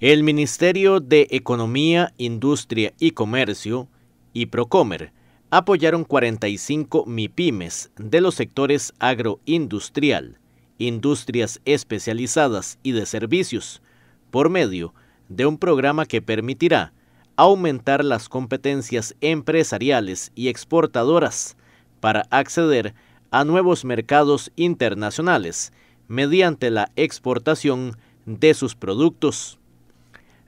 El Ministerio de Economía, Industria y Comercio y Procomer apoyaron 45 MIPIMES de los sectores agroindustrial, industrias especializadas y de servicios, por medio de un programa que permitirá aumentar las competencias empresariales y exportadoras para acceder a nuevos mercados internacionales mediante la exportación de sus productos.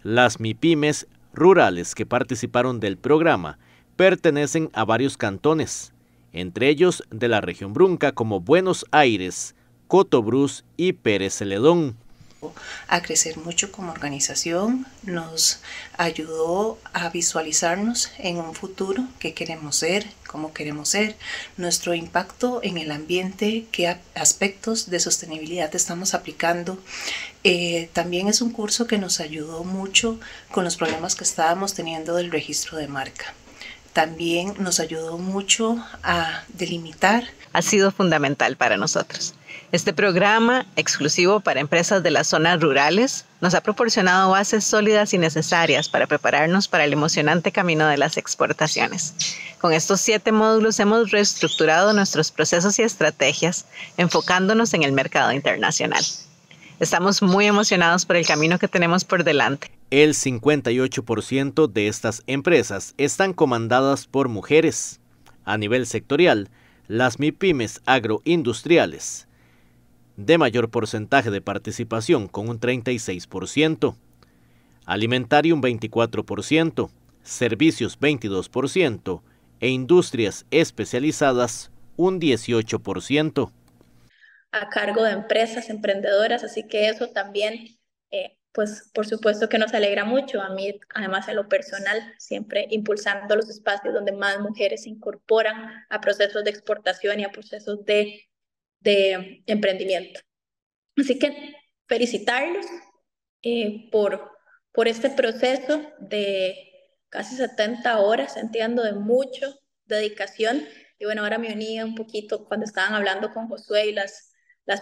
Las MIPIMES rurales que participaron del programa pertenecen a varios cantones, entre ellos de la región Brunca como Buenos Aires, Cotobruz y Pérez Celedón a crecer mucho como organización, nos ayudó a visualizarnos en un futuro, que queremos ser, cómo queremos ser, nuestro impacto en el ambiente, qué aspectos de sostenibilidad estamos aplicando. Eh, también es un curso que nos ayudó mucho con los problemas que estábamos teniendo del registro de marca también nos ayudó mucho a delimitar. Ha sido fundamental para nosotros. Este programa, exclusivo para empresas de las zonas rurales, nos ha proporcionado bases sólidas y necesarias para prepararnos para el emocionante camino de las exportaciones. Con estos siete módulos hemos reestructurado nuestros procesos y estrategias, enfocándonos en el mercado internacional. Estamos muy emocionados por el camino que tenemos por delante. El 58% de estas empresas están comandadas por mujeres. A nivel sectorial, las MIPIMES agroindustriales de mayor porcentaje de participación con un 36%, alimentario un 24%, servicios 22% e industrias especializadas un 18%. A cargo de empresas emprendedoras, así que eso también, eh, pues por supuesto que nos alegra mucho. A mí, además a lo personal, siempre impulsando los espacios donde más mujeres se incorporan a procesos de exportación y a procesos de de emprendimiento. Así que felicitarlos eh, por, por este proceso de casi 70 horas, entiendo, de mucho dedicación. Y bueno, ahora me unía un poquito cuando estaban hablando con Josué y las,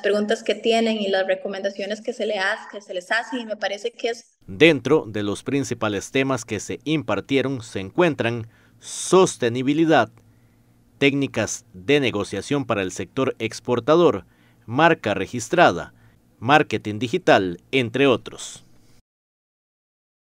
preguntas que tienen y las recomendaciones que se, le hace, que se les hacen y me parece que es... Dentro de los principales temas que se impartieron se encuentran sostenibilidad, técnicas de negociación para el sector exportador, marca registrada, marketing digital, entre otros.